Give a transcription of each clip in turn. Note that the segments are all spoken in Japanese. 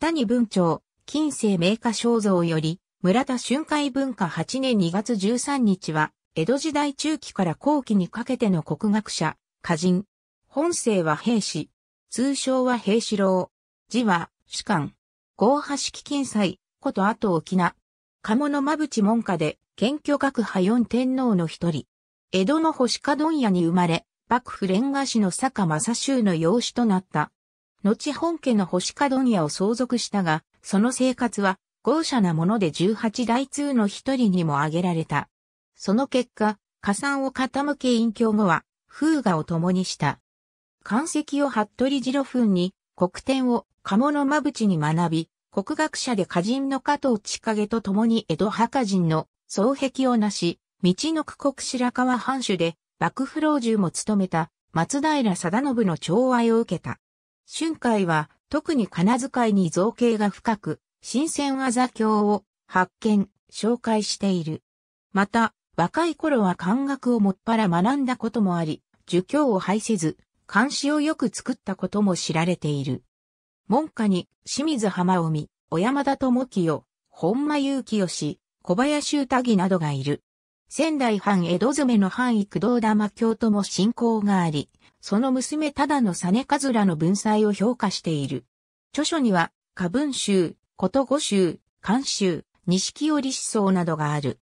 谷文長、近世名家肖像より、村田春海文化8年2月13日は、江戸時代中期から後期にかけての国学者、歌人。本姓は平氏。通称は平氏郎。字は、主官。合派式金祭、こと後沖縄。鴨の間淵門下で、謙虚学派四天皇の一人。江戸の星家。問屋に生まれ、幕府連合師の坂正州の養子となった。後本家の星角屋を相続したが、その生活は豪奢なもので18代通の一人にも挙げられた。その結果、加算を傾け隠居後は、風雅を共にした。漢石を服部次郎墳に、国典を鴨の間淵に学び、国学者で歌人の加藤千景と共に江戸墓人の双壁をなし、道の区国白川藩主で幕府老中も務めた松平定信の寵愛を受けた。春海は特に金遣いに造形が深く、新鮮技教を発見、紹介している。また、若い頃は漢学をもっぱら学んだこともあり、儒教を廃せず、漢詩をよく作ったことも知られている。門下に清水浜臣、小山田智清、本間祐清、小林修太義などがいる。仙台藩江戸詰めの藩囲、工道玉教とも信仰があり、その娘ただのサネカズラの文才を評価している。著書には、歌文集、こと語集、漢集、錦織思想などがある。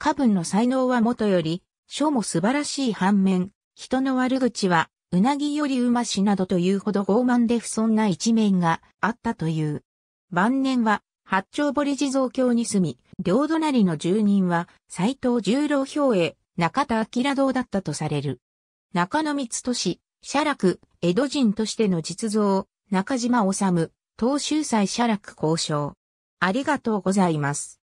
歌文の才能はもとより、書も素晴らしい反面、人の悪口は、うなぎよりうましなどというほど傲慢で不尊な一面があったという。晩年は、八丁堀地蔵教に住み、両隣の住人は、斎藤十郎兵衛、中田明堂だったとされる。中野光俊、写楽、江戸人としての実像、中島治、東秀斎写楽交渉。ありがとうございます。